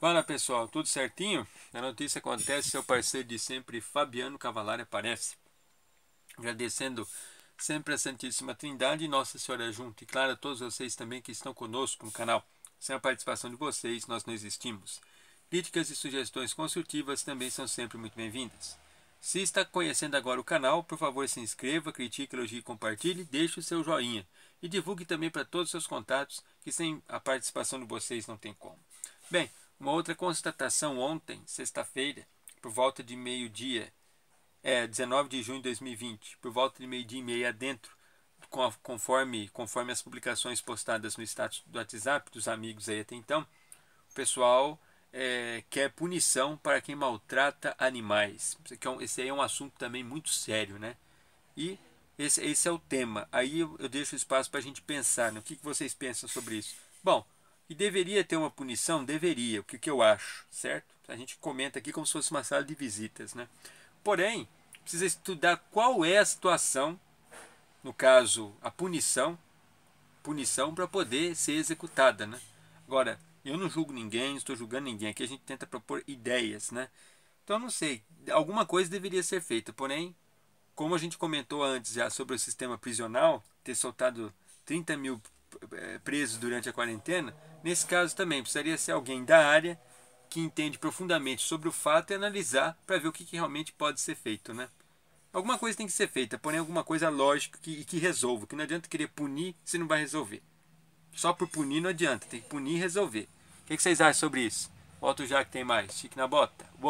Fala pessoal, tudo certinho? A notícia acontece, seu parceiro de sempre, Fabiano Cavalari, aparece. Agradecendo sempre a Santíssima Trindade, e Nossa Senhora junto, e claro, a todos vocês também que estão conosco no canal. Sem a participação de vocês, nós não existimos. Críticas e sugestões construtivas também são sempre muito bem-vindas. Se está conhecendo agora o canal, por favor se inscreva, critique, elogie, compartilhe, deixe o seu joinha e divulgue também para todos os seus contatos, que sem a participação de vocês não tem como. Bem, uma outra constatação ontem, sexta-feira, por volta de meio-dia, é 19 de junho de 2020, por volta de meio-dia e meia dentro, conforme, conforme as publicações postadas no status do WhatsApp dos amigos aí até então, o pessoal é, quer punição para quem maltrata animais. É esse aí é um assunto também muito sério, né? E esse, esse é o tema. Aí eu, eu deixo espaço para a gente pensar. Né? O que, que vocês pensam sobre isso? Bom, e deveria ter uma punição? Deveria, o que, que eu acho, certo? A gente comenta aqui como se fosse uma sala de visitas, né? Porém, precisa estudar qual é a situação, no caso, a punição, punição para poder ser executada, né? Agora, eu não julgo ninguém, não estou julgando ninguém, aqui a gente tenta propor ideias, né? Então, não sei, alguma coisa deveria ser feita, porém, como a gente comentou antes já sobre o sistema prisional, ter soltado 30 mil eh, presos durante a quarentena, Nesse caso também precisaria ser alguém da área que entende profundamente sobre o fato e analisar para ver o que, que, realmente pode ser feito, né? Alguma coisa tem que ser feita, porém alguma coisa lógica que, que resolva, que não adianta querer punir se não vai resolver. Só por punir não adianta, tem que punir e resolver. O que, que vocês acham sobre isso? Bota o que tem mais, chique na bota. Uou.